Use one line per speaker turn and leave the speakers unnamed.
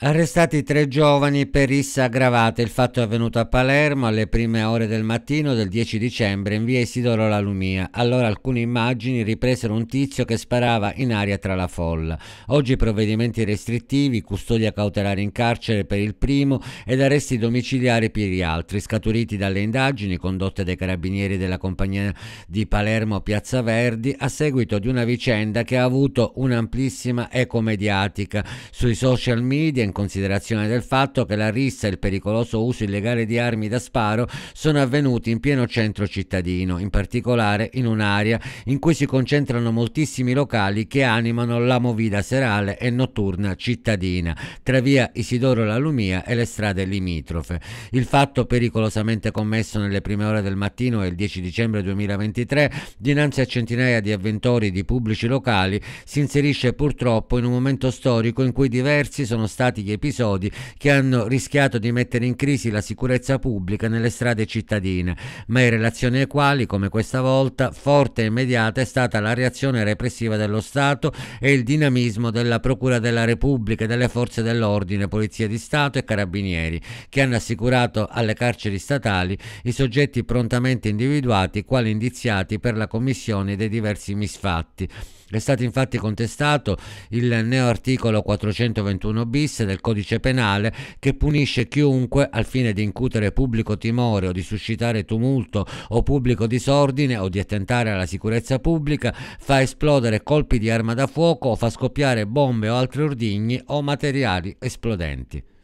Arrestati tre giovani per rissa aggravata. Il fatto è avvenuto a Palermo alle prime ore del mattino del 10 dicembre in via Isidoro La Lumia. Allora alcune immagini ripresero un tizio che sparava in aria tra la folla. Oggi provvedimenti restrittivi, custodia cautelare in carcere per il primo ed arresti domiciliari per gli altri, scaturiti dalle indagini condotte dai carabinieri della compagnia di Palermo Piazza Verdi a seguito di una vicenda che ha avuto un'amplissima eco mediatica sui social media in considerazione del fatto che la rissa e il pericoloso uso illegale di armi da sparo sono avvenuti in pieno centro cittadino, in particolare in un'area in cui si concentrano moltissimi locali che animano la movida serale e notturna cittadina, tra via Isidoro Lalumia e le strade limitrofe. Il fatto pericolosamente commesso nelle prime ore del mattino e il 10 dicembre 2023 dinanzi a centinaia di avventori di pubblici locali si inserisce purtroppo in un momento storico in cui diversi sono stati drammatici episodi che hanno rischiato di mettere in crisi la sicurezza pubblica nelle strade cittadine, ma in relazione ai quali, come questa volta, forte e immediata è stata la reazione repressiva dello Stato e il dinamismo della Procura della Repubblica e delle forze dell'ordine, Polizia di Stato e Carabinieri, che hanno assicurato alle carceri statali i soggetti prontamente individuati quali indiziati per la commissione dei diversi misfatti. È stato infatti contestato il neo articolo 421 bis del codice penale che punisce chiunque al fine di incutere pubblico timore o di suscitare tumulto o pubblico disordine o di attentare alla sicurezza pubblica, fa esplodere colpi di arma da fuoco o fa scoppiare bombe o altri ordigni o materiali esplodenti.